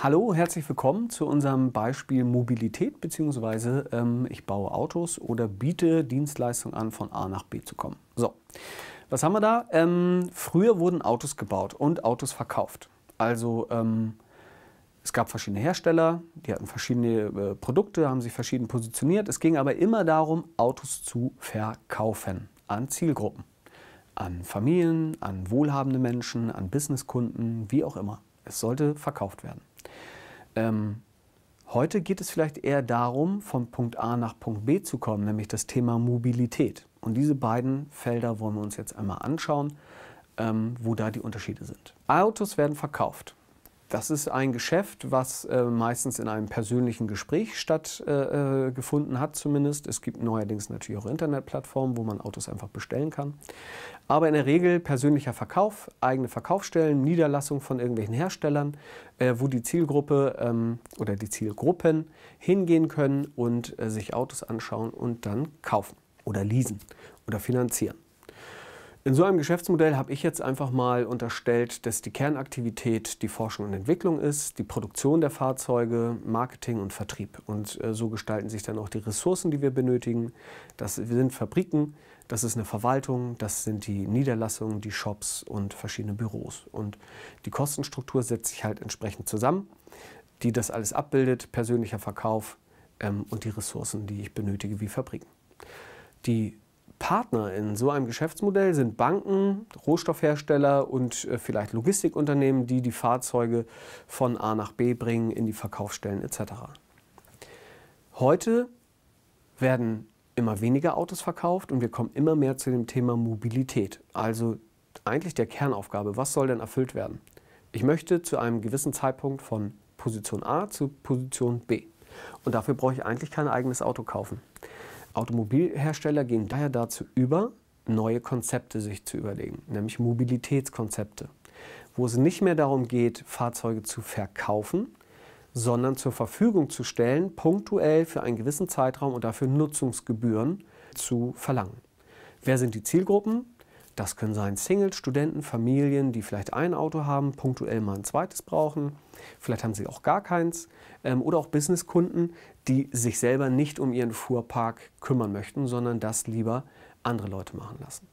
Hallo, herzlich willkommen zu unserem Beispiel Mobilität beziehungsweise ähm, ich baue Autos oder biete Dienstleistungen an, von A nach B zu kommen. So, was haben wir da? Ähm, früher wurden Autos gebaut und Autos verkauft. Also ähm, es gab verschiedene Hersteller, die hatten verschiedene äh, Produkte, haben sich verschieden positioniert. Es ging aber immer darum, Autos zu verkaufen an Zielgruppen, an Familien, an wohlhabende Menschen, an Businesskunden, wie auch immer. Es sollte verkauft werden. Ähm, heute geht es vielleicht eher darum, von Punkt A nach Punkt B zu kommen, nämlich das Thema Mobilität. Und diese beiden Felder wollen wir uns jetzt einmal anschauen, ähm, wo da die Unterschiede sind. Autos werden verkauft. Das ist ein Geschäft, was äh, meistens in einem persönlichen Gespräch stattgefunden äh, äh hat, zumindest. Es gibt neuerdings natürlich auch Internetplattformen, wo man Autos einfach bestellen kann. Aber in der Regel persönlicher Verkauf, eigene Verkaufsstellen, Niederlassung von irgendwelchen Herstellern, äh, wo die Zielgruppe ähm, oder die Zielgruppen hingehen können und äh, sich Autos anschauen und dann kaufen oder leasen oder finanzieren. In so einem Geschäftsmodell habe ich jetzt einfach mal unterstellt, dass die Kernaktivität die Forschung und Entwicklung ist, die Produktion der Fahrzeuge, Marketing und Vertrieb. Und äh, so gestalten sich dann auch die Ressourcen, die wir benötigen. Das sind Fabriken, das ist eine Verwaltung, das sind die Niederlassungen, die Shops und verschiedene Büros. Und die Kostenstruktur setzt sich halt entsprechend zusammen, die das alles abbildet, persönlicher Verkauf ähm, und die Ressourcen, die ich benötige, wie Fabriken. Die Partner in so einem Geschäftsmodell sind Banken, Rohstoffhersteller und äh, vielleicht Logistikunternehmen, die die Fahrzeuge von A nach B bringen, in die Verkaufsstellen etc. Heute werden immer weniger Autos verkauft und wir kommen immer mehr zu dem Thema Mobilität. Also eigentlich der Kernaufgabe, was soll denn erfüllt werden? Ich möchte zu einem gewissen Zeitpunkt von Position A zu Position B. Und dafür brauche ich eigentlich kein eigenes Auto kaufen. Automobilhersteller gehen daher dazu über, neue Konzepte sich zu überlegen, nämlich Mobilitätskonzepte, wo es nicht mehr darum geht, Fahrzeuge zu verkaufen, sondern zur Verfügung zu stellen, punktuell für einen gewissen Zeitraum und dafür Nutzungsgebühren zu verlangen. Wer sind die Zielgruppen? Das können sein Singles, Studenten, Familien, die vielleicht ein Auto haben, punktuell mal ein zweites brauchen. Vielleicht haben sie auch gar keins. Ähm, oder auch Businesskunden, die sich selber nicht um ihren Fuhrpark kümmern möchten, sondern das lieber andere Leute machen lassen.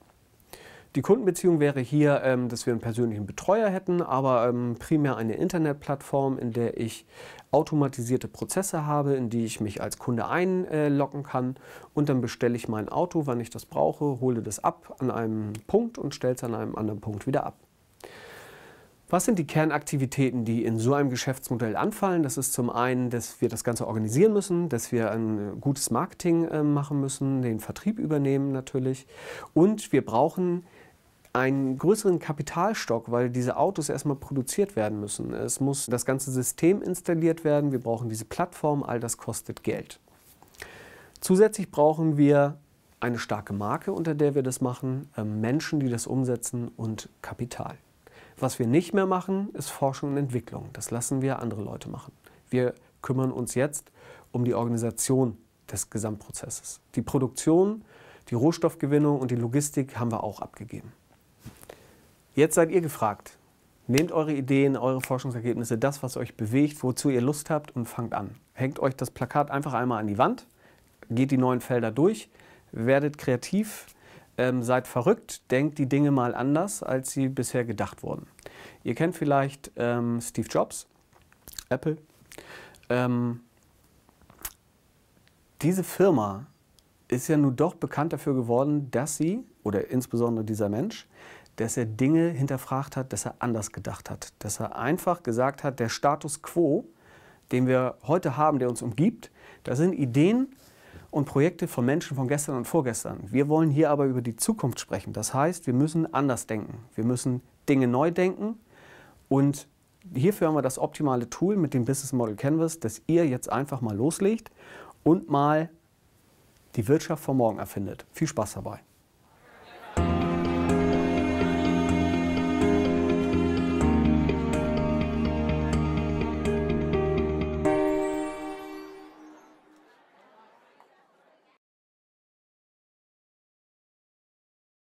Die Kundenbeziehung wäre hier, ähm, dass wir einen persönlichen Betreuer hätten, aber ähm, primär eine Internetplattform, in der ich automatisierte Prozesse habe, in die ich mich als Kunde einloggen kann und dann bestelle ich mein Auto, wann ich das brauche, hole das ab an einem Punkt und stelle es an einem anderen Punkt wieder ab. Was sind die Kernaktivitäten, die in so einem Geschäftsmodell anfallen? Das ist zum einen, dass wir das Ganze organisieren müssen, dass wir ein gutes Marketing äh, machen müssen, den Vertrieb übernehmen natürlich und wir brauchen einen größeren Kapitalstock, weil diese Autos erstmal produziert werden müssen. Es muss das ganze System installiert werden, wir brauchen diese Plattform, all das kostet Geld. Zusätzlich brauchen wir eine starke Marke, unter der wir das machen, ähm, Menschen, die das umsetzen und Kapital. Was wir nicht mehr machen, ist Forschung und Entwicklung. Das lassen wir andere Leute machen. Wir kümmern uns jetzt um die Organisation des Gesamtprozesses. Die Produktion, die Rohstoffgewinnung und die Logistik haben wir auch abgegeben. Jetzt seid ihr gefragt. Nehmt eure Ideen, eure Forschungsergebnisse, das, was euch bewegt, wozu ihr Lust habt und fangt an. Hängt euch das Plakat einfach einmal an die Wand, geht die neuen Felder durch, werdet kreativ, ähm, seid verrückt, denkt die Dinge mal anders, als sie bisher gedacht wurden. Ihr kennt vielleicht ähm, Steve Jobs, Apple. Ähm, diese Firma ist ja nun doch bekannt dafür geworden, dass sie, oder insbesondere dieser Mensch, dass er Dinge hinterfragt hat, dass er anders gedacht hat, dass er einfach gesagt hat, der Status quo, den wir heute haben, der uns umgibt, das sind Ideen und Projekte von Menschen von gestern und vorgestern. Wir wollen hier aber über die Zukunft sprechen. Das heißt, wir müssen anders denken. Wir müssen Dinge neu denken und hierfür haben wir das optimale Tool mit dem Business Model Canvas, dass ihr jetzt einfach mal loslegt und mal die Wirtschaft von morgen erfindet. Viel Spaß dabei.